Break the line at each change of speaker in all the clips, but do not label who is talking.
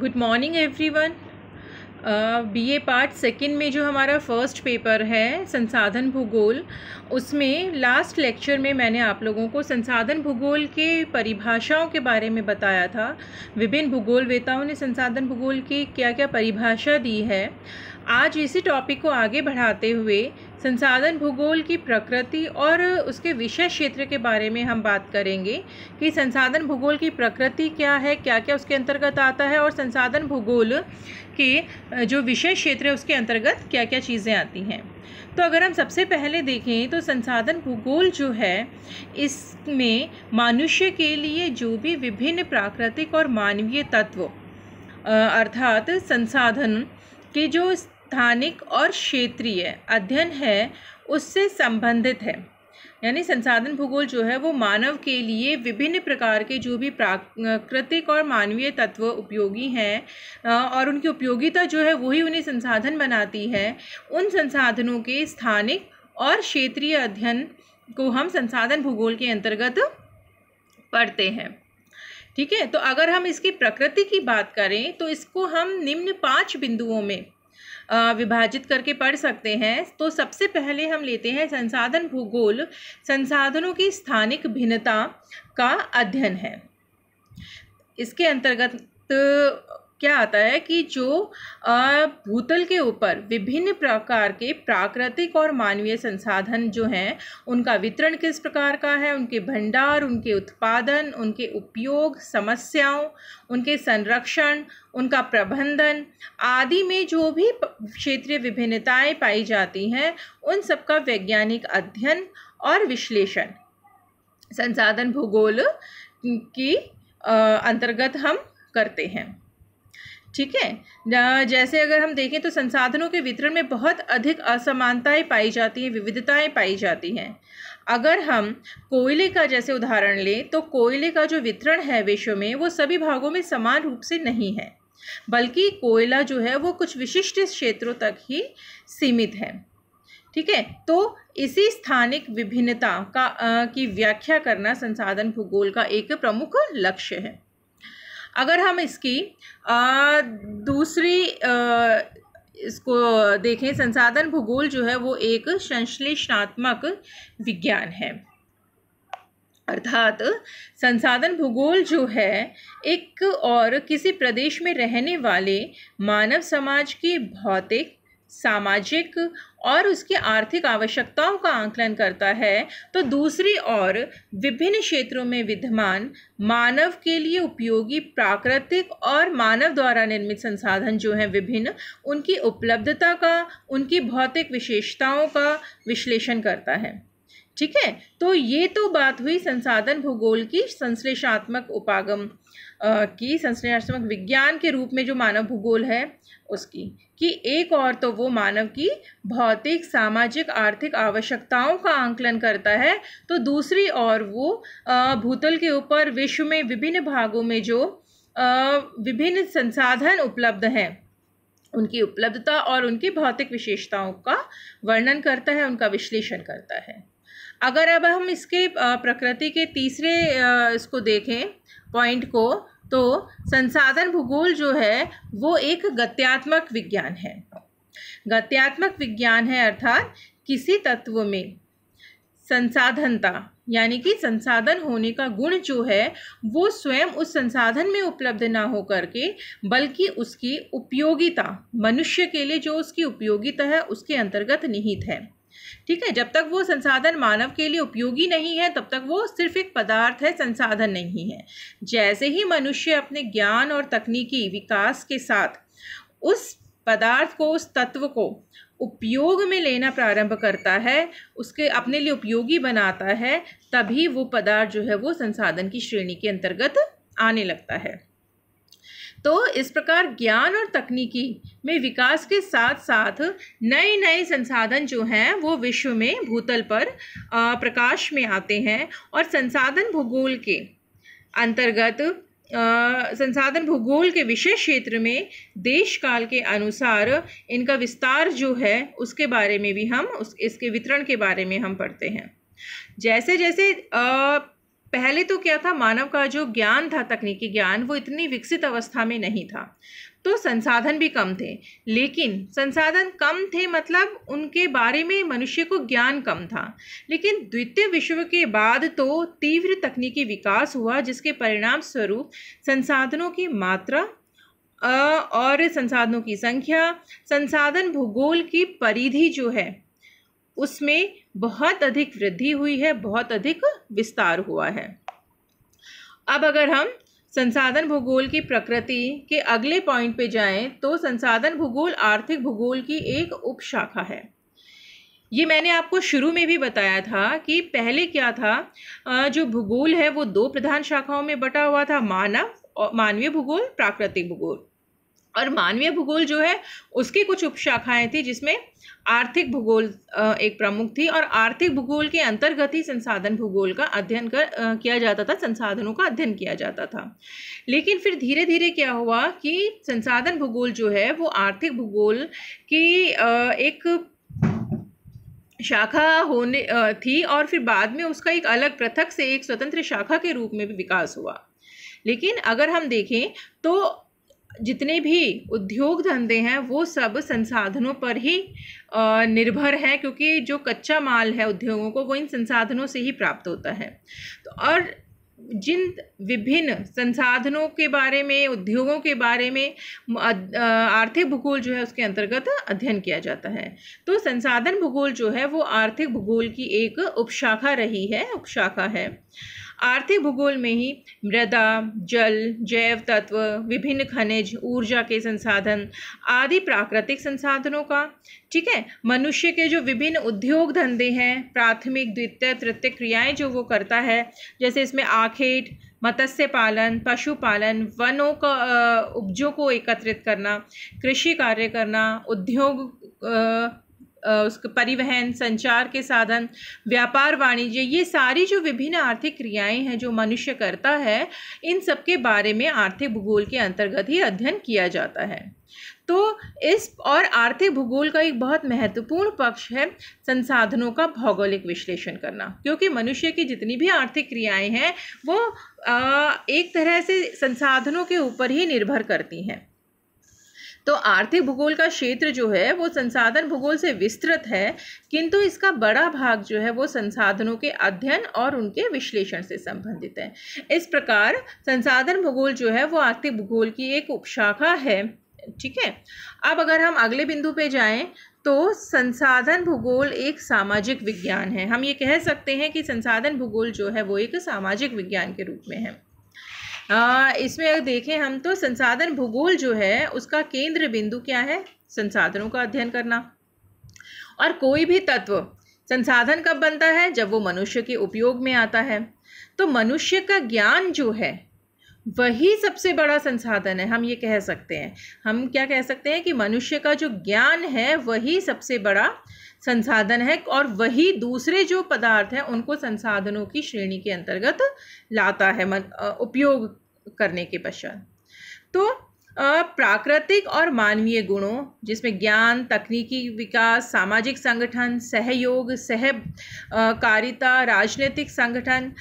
good morning everyone BA part second में जो हमारा फर्स्ट पेपर है संसाधन भूगोल उसमें लास्ट लेक्चर में मैंने आप लोगों को संसाधन भूगोल के परिभाषाओं के बारे में बताया था विभिन्न भूगोलवेताओं ने संसाधन भूगोल की क्या क्या परिभाषा दी है आज इसी टॉपिक को आगे बढ़ाते हुए संसाधन भूगोल की प्रकृति और उसके विषय क्षेत्र के बारे में हम बात करेंगे कि संसाधन भूगोल की प्रकृति क्या है क्या क्या उसके अंतर्गत आता है और संसाधन भूगोल के जो विषय क्षेत्र है उसके अंतर्गत क्या क्या चीज़ें आती हैं तो अगर हम सबसे पहले देखें तो संसाधन भूगोल जो है इसमें मनुष्य के लिए जो भी विभिन्न प्राकृतिक और मानवीय तत्व अर्थात संसाधन के जो स्थानिक और क्षेत्रीय अध्ययन है उससे संबंधित है यानी संसाधन भूगोल जो है वो मानव के लिए विभिन्न प्रकार के जो भी प्राकृतिक और मानवीय तत्व उपयोगी हैं और उनकी उपयोगिता जो है वही उन्हें संसाधन बनाती है उन संसाधनों के स्थानिक और क्षेत्रीय अध्ययन को हम संसाधन भूगोल के अंतर्गत पढ़ते हैं ठीक है तो अगर हम इसकी प्रकृति की बात करें तो इसको हम निम्न पाँच बिंदुओं में विभाजित करके पढ़ सकते हैं तो सबसे पहले हम लेते हैं संसाधन भूगोल संसाधनों की स्थानिक भिन्नता का अध्ययन है इसके अंतर्गत क्या आता है कि जो भूतल के ऊपर विभिन्न प्रकार के प्राकृतिक और मानवीय संसाधन जो हैं उनका वितरण किस प्रकार का है उनके भंडार उनके उत्पादन उनके उपयोग समस्याओं उनके संरक्षण उनका प्रबंधन आदि में जो भी क्षेत्रीय विभिन्नताएं पाई जाती हैं उन सबका वैज्ञानिक अध्ययन और विश्लेषण संसाधन भूगोल की अंतर्गत हम करते हैं ठीक है जैसे अगर हम देखें तो संसाधनों के वितरण में बहुत अधिक असमानताएं पाई जाती हैं विविधताएं पाई जाती हैं अगर हम कोयले का जैसे उदाहरण लें तो कोयले का जो वितरण है विश्व में वो सभी भागों में समान रूप से नहीं है बल्कि कोयला जो है वो कुछ विशिष्ट क्षेत्रों तक ही सीमित है ठीक है तो इसी स्थानिक विभिन्नता का आ, की व्याख्या करना संसाधन भूगोल का एक प्रमुख लक्ष्य है अगर हम इसकी आ, दूसरी आ, इसको देखें संसाधन भूगोल जो है वो एक संश्लेषणात्मक विज्ञान है अर्थात संसाधन भूगोल जो है एक और किसी प्रदेश में रहने वाले मानव समाज के भौतिक सामाजिक और उसकी आर्थिक आवश्यकताओं का आंकलन करता है तो दूसरी ओर विभिन्न क्षेत्रों में विद्यमान मानव के लिए उपयोगी प्राकृतिक और मानव द्वारा निर्मित संसाधन जो हैं विभिन्न उनकी उपलब्धता का उनकी भौतिक विशेषताओं का विश्लेषण करता है ठीक है तो ये तो बात हुई संसाधन भूगोल की संश्लेषात्मक उपागम की संश्लेषात्मक विज्ञान के रूप में जो मानव भूगोल है उसकी कि एक और तो वो मानव की भौतिक सामाजिक आर्थिक आवश्यकताओं का आंकलन करता है तो दूसरी ओर वो भूतल के ऊपर विश्व में विभिन्न भागों में जो विभिन्न संसाधन उपलब्ध हैं उनकी उपलब्धता और उनकी भौतिक विशेषताओं का वर्णन करता है उनका विश्लेषण करता है अगर अब हम इसके प्रकृति के तीसरे इसको देखें पॉइंट को तो संसाधन भूगोल जो है वो एक गत्यात्मक विज्ञान है गत्यात्मक विज्ञान है अर्थात किसी तत्व में संसाधनता यानी कि संसाधन होने का गुण जो है वो स्वयं उस संसाधन में उपलब्ध ना हो करके बल्कि उसकी उपयोगिता मनुष्य के लिए जो उसकी उपयोगिता है उसके अंतर्गत निहित है ठीक है जब तक वो संसाधन मानव के लिए उपयोगी नहीं है तब तक वो सिर्फ एक पदार्थ है संसाधन नहीं है जैसे ही मनुष्य अपने ज्ञान और तकनीकी विकास के साथ उस पदार्थ को उस तत्व को उपयोग में लेना प्रारंभ करता है उसके अपने लिए उपयोगी बनाता है तभी वो पदार्थ जो है वो संसाधन की श्रेणी के अंतर्गत आने लगता है तो इस प्रकार ज्ञान और तकनीकी में विकास के साथ साथ नए नए संसाधन जो हैं वो विश्व में भूतल पर प्रकाश में आते हैं और संसाधन भूगोल के अंतर्गत संसाधन भूगोल के विषय क्षेत्र में देश काल के अनुसार इनका विस्तार जो है उसके बारे में भी हम उस इसके वितरण के बारे में हम पढ़ते हैं जैसे जैसे आ, पहले तो क्या था मानव का जो ज्ञान था तकनीकी ज्ञान वो इतनी विकसित अवस्था में नहीं था तो संसाधन भी कम थे लेकिन संसाधन कम थे मतलब उनके बारे में मनुष्य को ज्ञान कम था लेकिन द्वितीय विश्व के बाद तो तीव्र तकनीकी विकास हुआ जिसके परिणाम स्वरूप संसाधनों की मात्रा और संसाधनों की संख्या संसाधन भूगोल की परिधि जो है उसमें बहुत अधिक वृद्धि हुई है बहुत अधिक विस्तार हुआ है अब अगर हम संसाधन भूगोल की प्रकृति के अगले पॉइंट पे जाएं तो संसाधन भूगोल आर्थिक भूगोल की एक उपशाखा है ये मैंने आपको शुरू में भी बताया था कि पहले क्या था जो भूगोल है वो दो प्रधान शाखाओं में बटा हुआ था मानव और मानवीय भूगोल प्राकृतिक भूगोल और मानवीय भूगोल जो है उसकी कुछ उपशाखाएं थी जिसमें आर्थिक भूगोल एक प्रमुख थी और आर्थिक भूगोल के अंतर्गत ही संसाधन भूगोल का अध्ययन कर किया जाता था संसाधनों का अध्ययन किया जाता था लेकिन फिर धीरे धीरे क्या हुआ कि संसाधन भूगोल जो है वो आर्थिक भूगोल की एक शाखा होने थी और फिर बाद में उसका एक अलग पृथक से एक स्वतंत्र शाखा के रूप में भी विकास हुआ लेकिन अगर हम देखें तो जितने भी उद्योग धंधे हैं वो सब संसाधनों पर ही निर्भर है क्योंकि जो कच्चा माल है उद्योगों को वो इन संसाधनों से ही प्राप्त होता है तो और जिन विभिन्न संसाधनों के बारे में उद्योगों के बारे में आर्थिक भूगोल जो है उसके अंतर्गत अध्ययन किया जाता है तो संसाधन भूगोल जो है वो आर्थिक भूगोल की एक उपशाखा रही है उपशाखा है आर्थिक भूगोल में ही मृदा जल जैव तत्व विभिन्न खनिज ऊर्जा के संसाधन आदि प्राकृतिक संसाधनों का ठीक है मनुष्य के जो विभिन्न उद्योग धंधे हैं प्राथमिक द्वितीय तृतीय क्रियाएं जो वो करता है जैसे इसमें आखेट मत्स्य पालन पशुपालन वनों का उपजों को एकत्रित करना कृषि कार्य करना उद्योग उसके परिवहन संचार के साधन व्यापार वाणिज्य ये सारी जो विभिन्न आर्थिक क्रियाएं हैं जो मनुष्य करता है इन सब के बारे में आर्थिक भूगोल के अंतर्गत ही अध्ययन किया जाता है तो इस और आर्थिक भूगोल का एक बहुत महत्वपूर्ण पक्ष है संसाधनों का भौगोलिक विश्लेषण करना क्योंकि मनुष्य की जितनी भी आर्थिक क्रियाएं हैं वो एक तरह से संसाधनों के ऊपर ही निर्भर करती हैं तो आर्थिक भूगोल का क्षेत्र जो है वो संसाधन भूगोल से विस्तृत है किंतु इसका बड़ा भाग जो है वो संसाधनों के अध्ययन और उनके विश्लेषण से संबंधित है इस प्रकार संसाधन भूगोल जो है वो आर्थिक भूगोल की एक उपशाखा है ठीक है अब अगर हम अगले बिंदु पे जाएं तो संसाधन भूगोल एक सामाजिक विज्ञान है हम ये कह सकते हैं कि संसाधन भूगोल जो है वो एक सामाजिक विज्ञान के रूप में है आ, इसमें अगर देखें हम तो संसाधन भूगोल जो है उसका केंद्र बिंदु क्या है संसाधनों का अध्ययन करना और कोई भी तत्व संसाधन कब बनता है जब वो मनुष्य के उपयोग में आता है तो मनुष्य का ज्ञान जो है वही सबसे बड़ा संसाधन है हम ये कह सकते हैं हम क्या कह सकते हैं कि मनुष्य का जो ज्ञान है वही सबसे बड़ा संसाधन है और वही दूसरे जो पदार्थ हैं उनको संसाधनों की श्रेणी के अंतर्गत लाता है उपयोग करने के पश्चात तो प्राकृतिक और मानवीय गुणों जिसमें ज्ञान तकनीकी विकास सामाजिक संगठन सहयोग सह कारिता राजनीतिक संगठन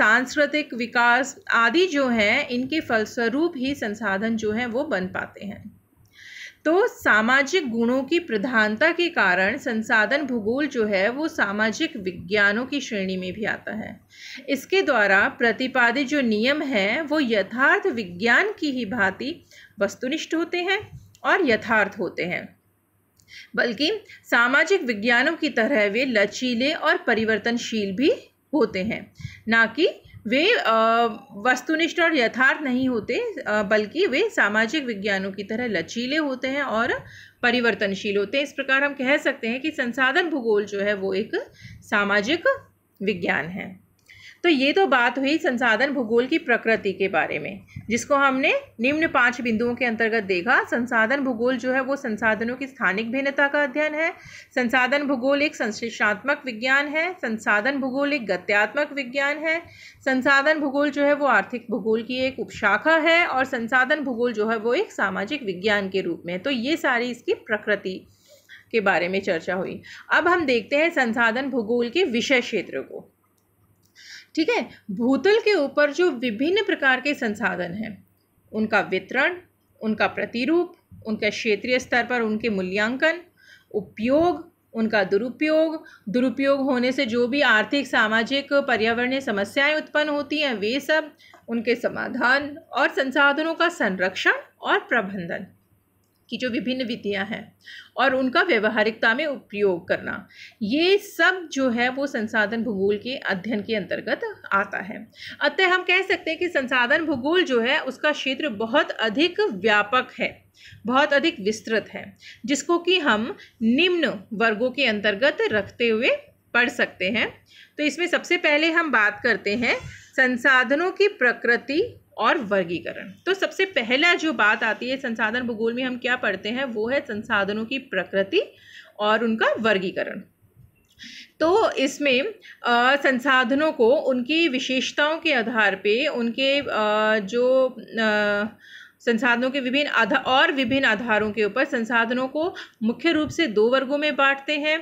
सांस्कृतिक विकास आदि जो हैं इनके फलस्वरूप ही संसाधन जो हैं वो बन पाते हैं तो सामाजिक गुणों की प्रधानता के कारण संसाधन भूगोल जो है वो सामाजिक विज्ञानों की श्रेणी में भी आता है इसके द्वारा प्रतिपादित जो नियम हैं वो यथार्थ विज्ञान की ही भांति वस्तुनिष्ठ होते हैं और यथार्थ होते हैं बल्कि सामाजिक विज्ञानों की तरह वे लचीले और परिवर्तनशील भी होते हैं ना कि वे वस्तुनिष्ठ और यथार्थ नहीं होते बल्कि वे सामाजिक विज्ञानों की तरह लचीले होते हैं और परिवर्तनशील होते हैं इस प्रकार हम कह सकते हैं कि संसाधन भूगोल जो है वो एक सामाजिक विज्ञान है तो ये तो बात हुई संसाधन भूगोल की प्रकृति के बारे में जिसको हमने निम्न पांच बिंदुओं के अंतर्गत देखा संसाधन भूगोल जो है वो संसाधनों की स्थानिक भिन्नता का अध्ययन है संसाधन भूगोल एक संश्लेषात्मक विज्ञान है संसाधन भूगोल एक गत्यात्मक विज्ञान है संसाधन भूगोल जो है वो आर्थिक भूगोल की एक उपशाखा है और संसाधन भूगोल जो है वो एक सामाजिक विज्ञान के रूप में तो ये सारी इसकी प्रकृति के बारे में चर्चा हुई अब हम देखते हैं संसाधन भूगोल के विषय क्षेत्र को ठीक है भूतल के ऊपर जो विभिन्न प्रकार के संसाधन हैं उनका वितरण उनका प्रतिरूप उनके क्षेत्रीय स्तर पर उनके मूल्यांकन उपयोग उनका दुरुपयोग दुरुपयोग होने से जो भी आर्थिक सामाजिक पर्यावरणीय समस्याएं उत्पन्न होती हैं वे सब उनके समाधान और संसाधनों का संरक्षण और प्रबंधन की जो विभिन्न विधियाँ हैं और उनका व्यवहारिकता में उपयोग करना ये सब जो है वो संसाधन भूगोल के अध्ययन के अंतर्गत आता है अतः हम कह सकते हैं कि संसाधन भूगोल जो है उसका क्षेत्र बहुत अधिक व्यापक है बहुत अधिक विस्तृत है जिसको कि हम निम्न वर्गों के अंतर्गत रखते हुए पढ़ सकते हैं तो इसमें सबसे पहले हम बात करते हैं संसाधनों की प्रकृति और वर्गीकरण तो सबसे पहला जो बात आती है संसाधन भूगोल में हम क्या पढ़ते हैं वो है संसाधनों की प्रकृति और उनका वर्गीकरण तो इसमें संसाधनों को उनकी विशेषताओं के आधार पे उनके आ, जो आ, संसाधनों के विभिन्न आधार और विभिन्न आधारों के ऊपर संसाधनों को मुख्य रूप से दो वर्गों में बांटते हैं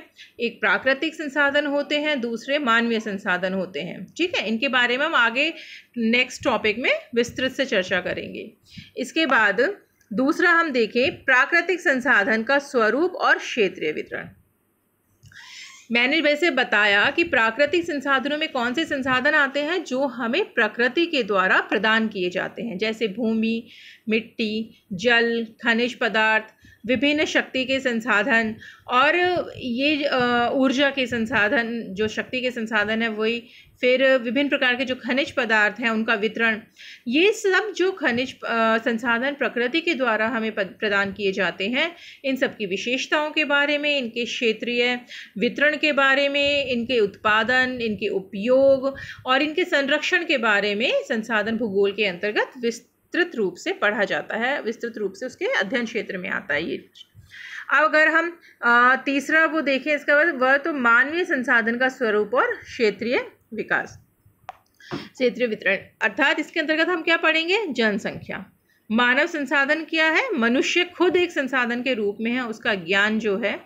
एक प्राकृतिक संसाधन होते हैं दूसरे मानवीय संसाधन होते हैं ठीक है इनके बारे में हम आगे नेक्स्ट टॉपिक में विस्तृत से चर्चा करेंगे इसके बाद दूसरा हम देखें प्राकृतिक संसाधन का स्वरूप और क्षेत्रीय वितरण मैंने वैसे बताया कि प्राकृतिक संसाधनों में कौन से संसाधन आते हैं जो हमें प्रकृति के द्वारा प्रदान किए जाते हैं जैसे भूमि मिट्टी जल खनिज पदार्थ विभिन्न शक्ति के संसाधन और ये ऊर्जा के संसाधन जो शक्ति के संसाधन है वही फिर विभिन्न प्रकार के जो खनिज पदार्थ हैं उनका वितरण ये सब जो खनिज संसाधन प्रकृति के द्वारा हमें प्रदान किए जाते हैं इन सब की विशेषताओं के बारे में इनके क्षेत्रीय वितरण के बारे में इनके उत्पादन इनके उपयोग और इनके संरक्षण के बारे में संसाधन भूगोल के अंतर्गत विस्तृत रूप से पढ़ा जाता है विस्तृत रूप से उसके अध्ययन क्षेत्र में आता है ये अब अगर हम तीसरा वो देखें इसका मतलब वह तो मानवीय संसाधन का स्वरूप और क्षेत्रीय विकास क्षेत्रीय वितरण अर्थात इसके अंतर्गत हम क्या पढ़ेंगे जनसंख्या मानव संसाधन क्या है मनुष्य खुद एक संसाधन के रूप में है उसका ज्ञान जो है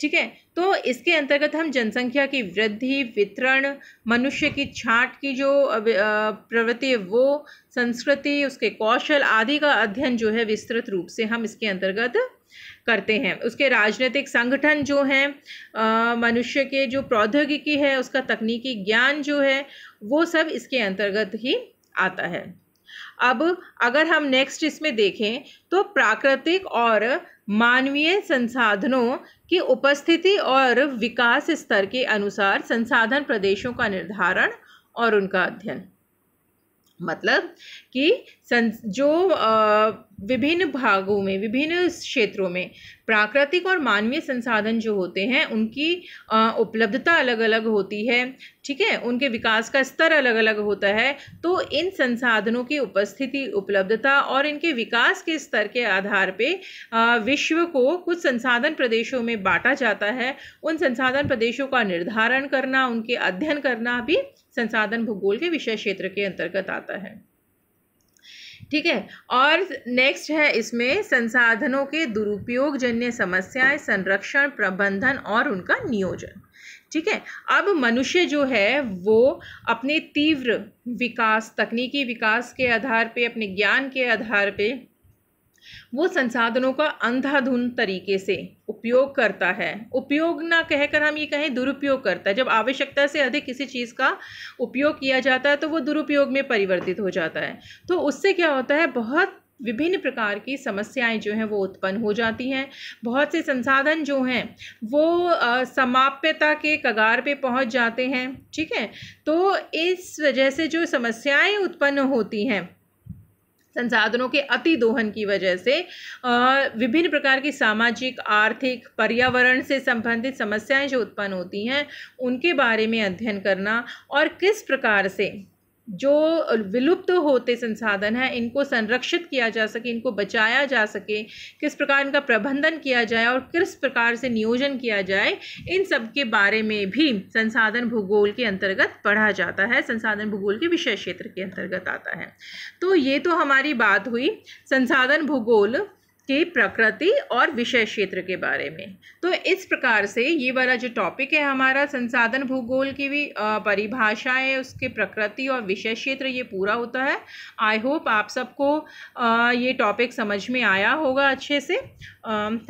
ठीक है तो इसके अंतर्गत हम जनसंख्या की वृद्धि वितरण मनुष्य की छाट की जो प्रवृत्ति वो संस्कृति उसके कौशल आदि का अध्ययन जो है विस्तृत रूप से हम इसके अंतर्गत करते हैं उसके राजनीतिक संगठन जो हैं मनुष्य के जो प्रौद्योगिकी है उसका तकनीकी ज्ञान जो है वो सब इसके अंतर्गत ही आता है अब अगर हम नेक्स्ट इसमें देखें तो प्राकृतिक और मानवीय संसाधनों की उपस्थिति और विकास स्तर के अनुसार संसाधन प्रदेशों का निर्धारण और उनका अध्ययन मतलब कि सं जो विभिन्न भागों में विभिन्न क्षेत्रों में प्राकृतिक और मानवीय संसाधन जो होते हैं उनकी उपलब्धता अलग अलग होती है ठीक है उनके विकास का स्तर अलग अलग होता है तो इन संसाधनों की उपस्थिति उपलब्धता और इनके विकास के स्तर के आधार पे विश्व को कुछ संसाधन प्रदेशों में बांटा जाता है उन संसाधन प्रदेशों का निर्धारण करना उनके अध्ययन करना भी संसाधन भूगोल के विषय क्षेत्र के अंतर्गत आता है ठीक है और नेक्स्ट है इसमें संसाधनों के दुरुपयोग जन्य समस्याएं संरक्षण प्रबंधन और उनका नियोजन ठीक है अब मनुष्य जो है वो अपने तीव्र विकास तकनीकी विकास के आधार पे अपने ज्ञान के आधार पे वो संसाधनों का अंधाधुन तरीके से उपयोग करता है उपयोग ना कहकर हम ये कहें दुरुपयोग करता है जब आवश्यकता से अधिक किसी चीज़ का उपयोग किया जाता है तो वो दुरुपयोग में परिवर्तित हो जाता है तो उससे क्या होता है बहुत विभिन्न प्रकार की समस्याएं जो हैं वो उत्पन्न हो जाती हैं बहुत से संसाधन जो हैं वो समाप्यता के कगार पे पहुंच जाते हैं ठीक है तो इस वजह से जो समस्याएं उत्पन्न होती हैं संसाधनों के अति दोहन की वजह से विभिन्न प्रकार की सामाजिक आर्थिक पर्यावरण से संबंधित समस्याएं जो उत्पन्न होती हैं उनके बारे में अध्ययन करना और किस प्रकार से जो विलुप्त होते संसाधन हैं इनको संरक्षित किया जा सके इनको बचाया जा सके किस प्रकार इनका प्रबंधन किया जाए और किस प्रकार से नियोजन किया जाए इन सब के बारे में भी संसाधन भूगोल के अंतर्गत पढ़ा जाता है संसाधन भूगोल के विषय क्षेत्र के अंतर्गत आता है तो ये तो हमारी बात हुई संसाधन भूगोल के प्रकृति और विषय क्षेत्र के बारे में तो इस प्रकार से ये वाला जो टॉपिक है हमारा संसाधन भूगोल की भी है उसके प्रकृति और विषय क्षेत्र ये पूरा होता है आई होप आप सबको ये टॉपिक समझ में आया होगा अच्छे से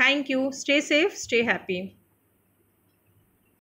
thank you stay safe stay happy